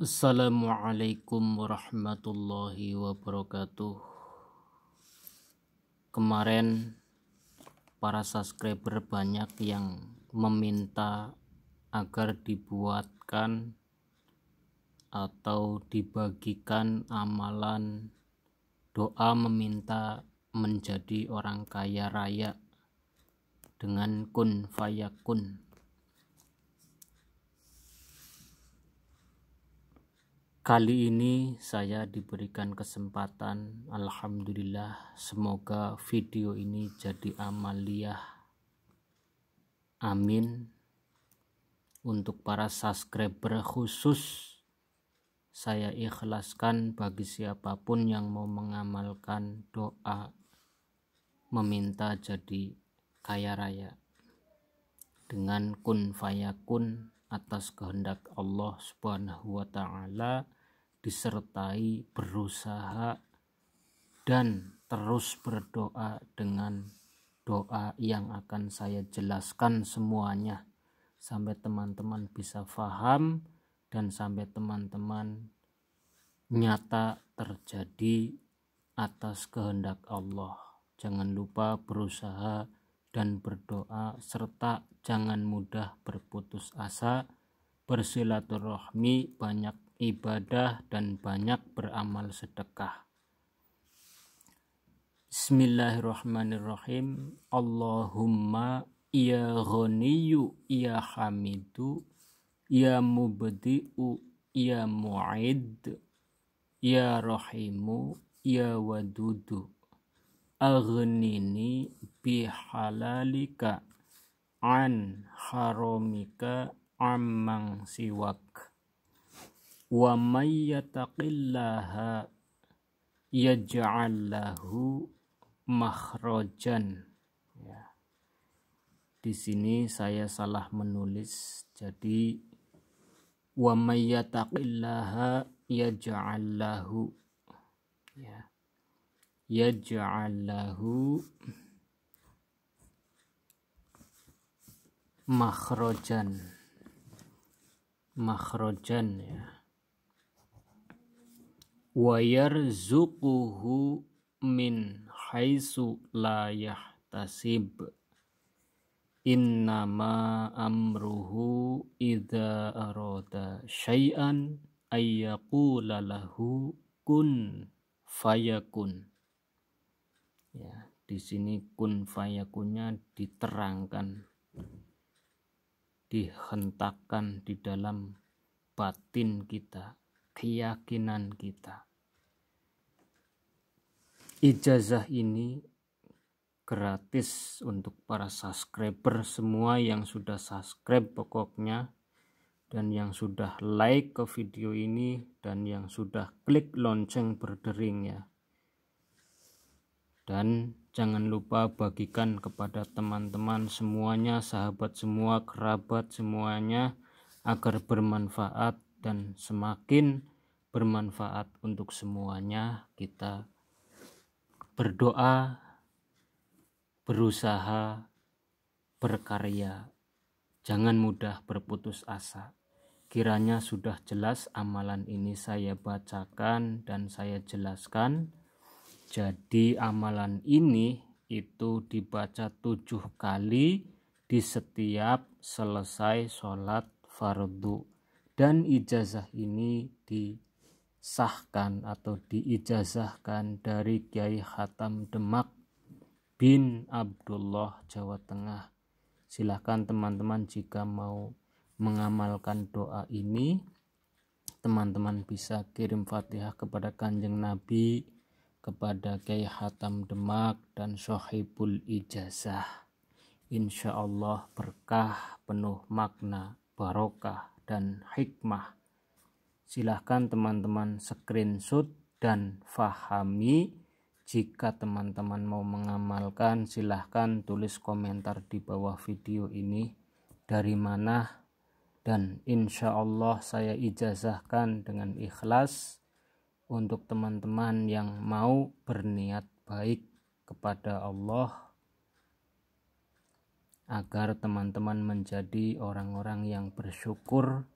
Assalamualaikum warahmatullahi wabarakatuh. Kemarin para subscriber banyak yang meminta agar dibuatkan atau dibagikan amalan doa meminta menjadi orang kaya raya dengan kun fayakun. kun Kali ini saya diberikan kesempatan, alhamdulillah, semoga video ini jadi amaliah. Amin. Untuk para subscriber khusus, saya ikhlaskan bagi siapapun yang mau mengamalkan doa meminta jadi kaya raya dengan kun fayakun atas kehendak Allah Subhanahu wa taala disertai berusaha dan terus berdoa dengan doa yang akan saya jelaskan semuanya sampai teman-teman bisa paham dan sampai teman-teman nyata terjadi atas kehendak Allah. Jangan lupa berusaha dan berdoa serta jangan mudah berputus asa, bersilaturahmi, banyak ibadah dan banyak beramal sedekah. Bismillahirrahmanirrahim. Allahumma ya ghaniyu ya hamidu ya mubdi'u ya mu'id ya rahimu ya wadudu aghnini bihalalika an haramika amman siwak wa may yataqillaha yaj'al lahu makhrajan ya. di sini saya salah menulis jadi wa may yataqillaha yaj'al lahu ya yaj'al lahu Makrojan, makrojan ya wayar zukuhu min haisu la In innama amruhu idza arota syai'an ayyaqula lahu kun fayakun ya di sini kun fayakunnya diterangkan dihentakkan di dalam batin kita, keyakinan kita. Ijazah ini gratis untuk para subscriber semua yang sudah subscribe pokoknya dan yang sudah like ke video ini dan yang sudah klik lonceng berdering ya dan jangan lupa bagikan kepada teman-teman semuanya, sahabat semua, kerabat semuanya agar bermanfaat dan semakin bermanfaat untuk semuanya. Kita berdoa, berusaha, berkarya. Jangan mudah berputus asa. Kiranya sudah jelas amalan ini saya bacakan dan saya jelaskan. Jadi amalan ini itu dibaca tujuh kali di setiap selesai sholat fardu dan ijazah ini disahkan atau diijazahkan dari Kiai Hatam Demak bin Abdullah Jawa Tengah silahkan teman-teman jika mau mengamalkan doa ini teman-teman bisa kirim fatihah kepada kanjeng Nabi kepada Kiai Hatam Demak dan Sohibul Ijazah. Insya Allah berkah penuh makna, barokah, dan hikmah. Silahkan teman-teman screenshot dan fahami. Jika teman-teman mau mengamalkan, silahkan tulis komentar di bawah video ini dari mana dan insya Allah saya ijazahkan dengan ikhlas untuk teman-teman yang mau berniat baik kepada Allah agar teman-teman menjadi orang-orang yang bersyukur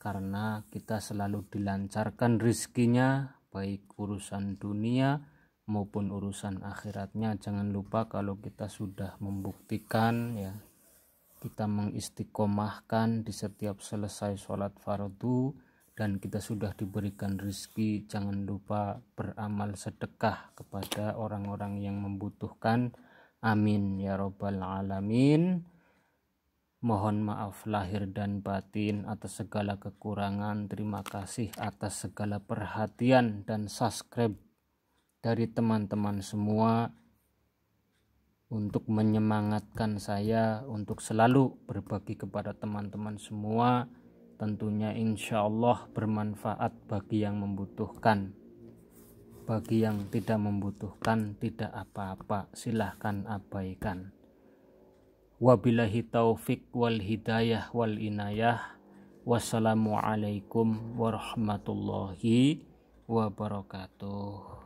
karena kita selalu dilancarkan rizkinya baik urusan dunia maupun urusan akhiratnya jangan lupa kalau kita sudah membuktikan ya kita mengistiqomahkan di setiap selesai sholat fardu dan kita sudah diberikan rezeki jangan lupa beramal sedekah kepada orang-orang yang membutuhkan amin ya robbal alamin Mohon maaf lahir dan batin atas segala kekurangan. Terima kasih atas segala perhatian dan subscribe dari teman-teman semua untuk menyemangatkan saya untuk selalu berbagi kepada teman-teman semua tentunya insya Allah bermanfaat bagi yang membutuhkan bagi yang tidak membutuhkan tidak apa-apa silahkan abaikan wabillahi taufik wal hidayah wal inayah wassalamualaikum warahmatullahi wabarakatuh